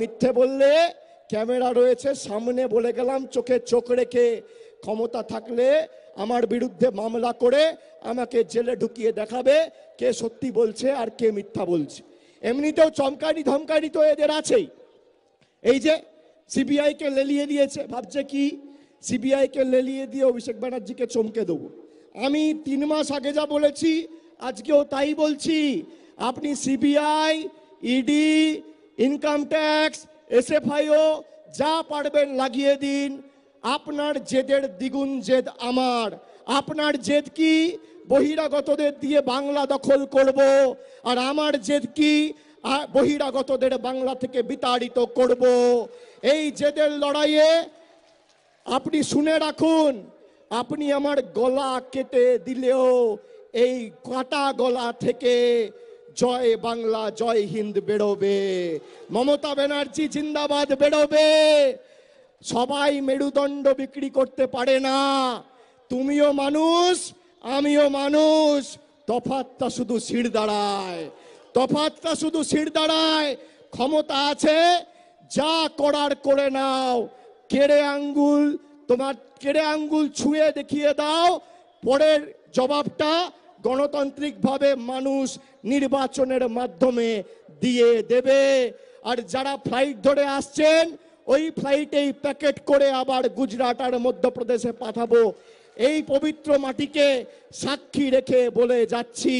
মিথ্যে বললে ক্যামেরা রয়েছে সামনে বলে গেলাম চোখে চোখ রেখে ক্ষমতা থাকলে আমার বিরুদ্ধে মামলা করে আমাকে জেলে ঢুকিয়ে দেখাবে কে সত্যি বলছে আর কে মিথ্যা বলছে এমনিতেও চমকারি ধমকারি তো এদের আছেই এই যে সিবিআইকে লেলিয়ে দিয়েছে ভাবছে কি সিবিআইকে লেলিয়ে দিয়ে অভিষেক ব্যানার্জিকে চমকে দেবো আমি তিন মাস আগে যা বলেছি আজকেও তাই বলছি আপনি CBI ED income tax SFIO যা পারবেন লাগিয়ে দিন আপনার জেদের দ্বিগুণ জেদ আমার আপনার জেদ কি বহিরাগতদের দিয়ে বাংলা দখল করব আর আমার জেদ কি বহিরাগতদের বাংলা থেকে বিতাড়িত করব এই জেদের লড়াইয়ে আপনি শুনে রাখুন আপনি আমার গলা কেটে দিলেও এই কাটা গলা থেকে জয় বাংলা জয় হিন্দ বেরোবে মমতা ব্যানার্জি জিন্দাবাদ বেরোবে সবাই মেরুদণ্ড বিক্রি করতে পারে না তুমিও মানুষ আমিও মানুষ তফাতটা শুধু শির দাঁড়ায় তফাতটা শুধু শির দাঁড়ায় ক্ষমতা আছে যা করার করে নাও কেড়ে আঙ্গুল তোমার কেড়ে আঙ্গুল ছুঁয়ে দেখিয়ে দাও পরের জবাবটা গণতান্ত্রিকভাবে মানুষ নির্বাচনের মাধ্যমে দিয়ে দেবে আর যারা ফ্লাইট ধরে আসছেন ওই ফ্লাইটেই প্যাকেট করে আবার গুজরাট আর মধ্যপ্রদেশে পাঠাবো এই পবিত্র মাটিকে সাক্ষী রেখে বলে যাচ্ছি